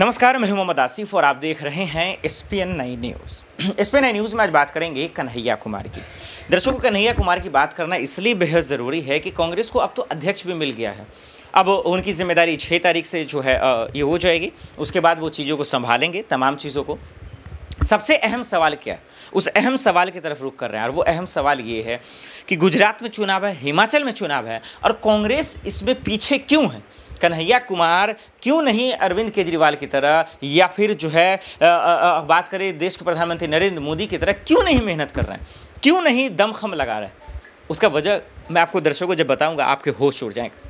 नमस्कार मैं मोहम्मद आसिफ और आप देख रहे हैं एस पी एन नई न्यूज़ एस पी एन नई न्यूज़ में आज बात करेंगे कन्हैया कुमार की दर्शकों कन्हैया कुमार की बात करना इसलिए बेहद ज़रूरी है कि कांग्रेस को अब तो अध्यक्ष भी मिल गया है अब उनकी जिम्मेदारी छः तारीख से जो है ये हो जाएगी उसके बाद वो चीज़ों को संभालेंगे तमाम चीज़ों को सबसे अहम सवाल क्या है उस अहम सवाल की तरफ रुख कर रहे हैं और वो अहम सवाल ये है कि गुजरात में चुनाव है हिमाचल में चुनाव है और कांग्रेस इसमें पीछे क्यों है कन्हैया कुमार क्यों नहीं अरविंद केजरीवाल की तरह या फिर जो है आ, आ, आ, बात करें देश के प्रधानमंत्री नरेंद्र मोदी की तरह क्यों नहीं मेहनत कर रहे हैं क्यों नहीं दमखम लगा रहे हैं उसका वजह मैं आपको दर्शकों को जब बताऊंगा आपके होश उड़ जाएंगे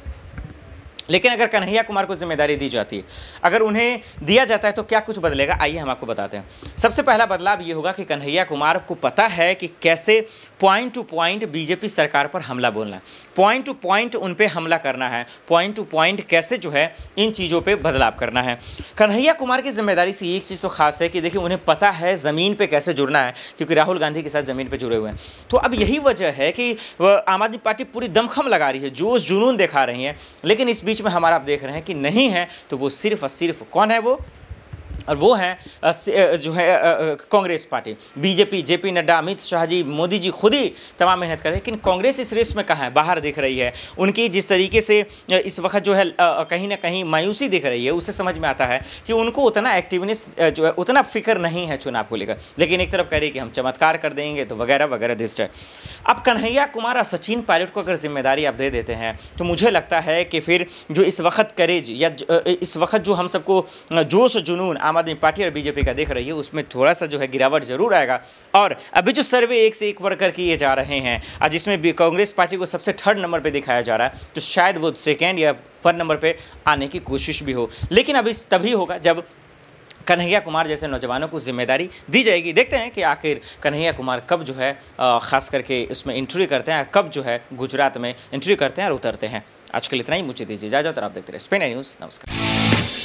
लेकिन अगर कन्हैया कुमार को जिम्मेदारी दी जाती है अगर उन्हें दिया जाता है तो क्या कुछ बदलेगा आइए हम आपको बताते हैं सबसे पहला बदलाव ये होगा कि कन्हैया कुमार को पता है कि कैसे पॉइंट टू पॉइंट बीजेपी सरकार पर हमला बोलना है पॉइंट टू पॉइंट उन पर हमला करना है पॉइंट टू पॉइंट कैसे जो है इन चीज़ों पर बदलाव करना है कन्हैया कुमार की जिम्मेदारी से एक चीज़ तो खास है कि देखिए उन्हें पता है ज़मीन पर कैसे जुड़ना है क्योंकि राहुल गांधी के साथ ज़मीन पर जुड़े हुए हैं तो अब यही वजह है कि आम आदमी पार्टी पूरी दमखम लगा रही है जोश जुनून दिखा रही है लेकिन इस बीच बीच में हमारा आप देख रहे हैं कि नहीं है तो वो सिर्फ और सिर्फ कौन है वो और वो है जो है Congress party BJP JP Nadda Amit Shah ji Modi ji खुद ही तमाम मेहनत कर रहे हैं लेकिन कांग्रेस इस रेस में कहाँ है बाहर दिख रही है उनकी जिस तरीके से इस वक्त जो है कहीं ना कहीं मायूसी दिख रही है उसे समझ में आता है कि उनको उतना एक्टिवनेस जो है उतना फिक्र नहीं है चुनाव को लेकर लेकिन एक तरफ कह रही कि हम चमत्कार कर देंगे तो वगैरह वगैरह दिस्ट है अब कन्हैया कुमार और सचिन पायलट को अगर जिम्मेदारी आप दे देते हैं तो मुझे लगता है कि फिर जो इस वक्त करेज या इस वक्त जो हम सबको जोश जुनून आम आदमी पार्टी और बीजेपी का देख रही है उसमें थोड़ा सा जो है गिरावट जरूर आएगा और अभी जो सर्वे एक से एक बढ़कर किए जा रहे हैं जिसमें कांग्रेस पार्टी को सबसे थर्ड नंबर पर दिखाया जा रहा है तो शायद वो सेकेंड या फर्स्ट नंबर पर आने की कोशिश भी हो लेकिन अभी तभी होगा जब कन्हैया कुमार जैसे नौजवानों को जिम्मेदारी दी जाएगी देखते हैं कि आखिर कन्हैया कुमार कब जो है ख़ास करके इसमें इंट्री करते हैं कब जो है गुजरात में इंट्री करते हैं और उतरते हैं आज के लिए इतना ही मुझे दीजिए इजाजत और आप देखते रहे स्पेन न्यूज़ नमस्कार